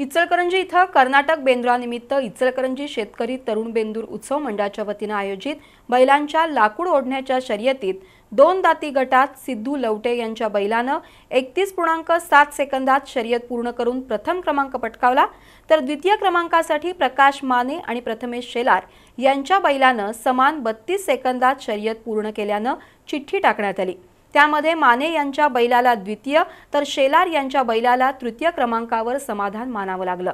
इचलकरंजी इथं कर्नाटक बेंद्रानिमित्त इचलकरंजी शेतकरी तरुण बेंदूर उत्सव मंडळाच्या वतीनं आयोजित बैलांच्या लाकूड ओढण्याच्या शर्यतीत दोन दाती गटात सिद्धू लवटे यांच्या बैलानं एकतीस पूर्णांक सात सेकंदात शर्यत पूर्ण करून प्रथम क्रमांक पटकावला तर द्वितीय क्रमांकासाठी प्रकाश माने आणि प्रथमेश शेलार यांच्या बैलानं समान बत्तीस सेकंदात शर्यत पूर्ण केल्यानं चिठ्ठी टाकण्यात आली त्यामध्ये माने यांच्या बैलाला द्वितीय तर शेलार यांच्या बैलाला तृतीय क्रमांकावर समाधान मानावं लागलं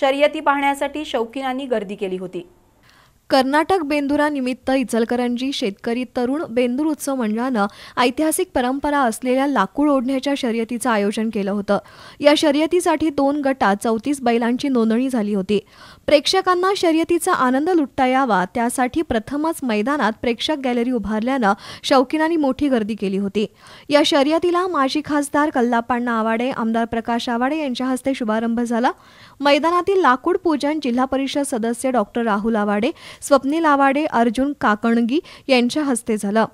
शर्यती पाहण्यासाठी शौकीनांनी गर्दी केली होती कर्नाटक बेंदुरानिमित्त इचलकरंजी शेतकरी तरुण बेंदूर उत्सव मंडळानं ऐतिहासिक परंपरा असलेल्या लाकूड ओढण्याच्या शर्यतीचं आयोजन केलं होतं या शर्यतीसाठी दोन गटात चौतीस बैलांची नोंदणी झाली होती प्रेक्षकांना शर्यतीचा आनंद लुटता यावा त्यासाठी प्रथमच मैदानात प्रेक्षक गॅलरी उभारल्यानं शौकीनांनी मोठी गर्दी केली होती या शर्यतीला माजी खासदार कल्लापांना आवाडे आमदार प्रकाश आवाडे यांच्या हस्ते शुभारंभ झाला मैदानातील लाकूड पूजन जिल्हा परिषद सदस्य डॉक्टर राहुल आवाडे स्वप्नील आवाडे अर्जुन काकणगी यांच्या हस्ते झालं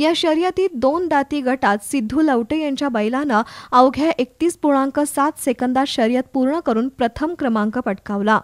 या शर्यतीत दोन दाती गटात सिद्धू लवटे यांच्या बैलानं अवघ्या एकतीस पूर्णांक सात सेकंदात शर्यत पूर्ण करून प्रथम क्रमांक पटकावला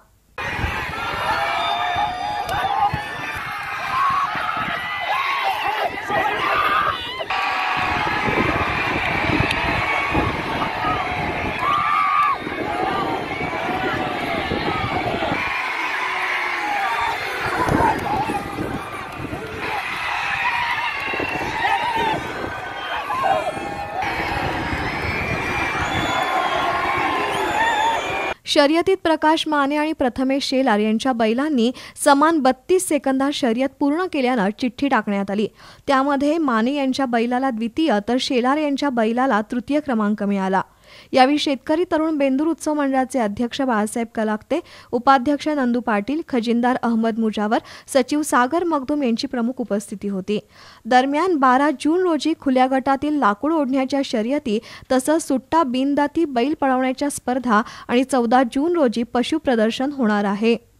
शर्यतीत प्रकाश माने आणि प्रथमेश शेलार यांच्या बैलांनी समान बत्तीस सेकंदात शर्यत पूर्ण केल्यानं चिठ्ठी टाकण्यात आली त्यामध्ये माने यांच्या बैलाला द्वितीय तर शेलार यांच्या बैलाला तृतीय क्रमांक मिळाला यावेळी शेतकरी तरुण बेंदूर उत्सव मंडळाचे अध्यक्ष बाळासाहेब कलाकते उपाध्यक्ष नंदू पाटील खजिनदार अहमद मुजावर सचिव सागर मगदूम यांची प्रमुख उपस्थिती होती दरम्यान बारा जून रोजी खुल्या गटातील लाकूड ओढण्याच्या शर्यती तसंच सुट्टा बिनदाती बैल पळवण्याच्या स्पर्धा आणि चौदा जून रोजी पशु प्रदर्शन होणार आहे